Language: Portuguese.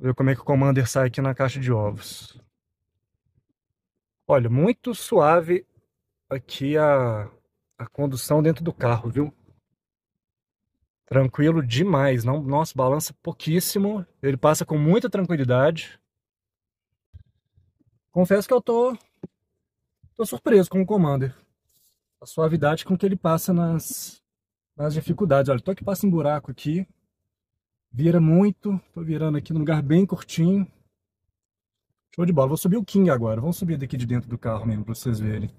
Ver como é que o Commander sai aqui na caixa de ovos. Olha, muito suave aqui a, a condução dentro do carro, viu? Tranquilo demais. Não, nossa, balança pouquíssimo. Ele passa com muita tranquilidade. Confesso que eu tô, tô surpreso com o Commander. A suavidade com que ele passa nas, nas dificuldades. Olha, tô que passa em buraco aqui. Vira muito. Tô virando aqui num lugar bem curtinho. Show de bola. Vou subir o King agora. Vamos subir daqui de dentro do carro mesmo para vocês verem.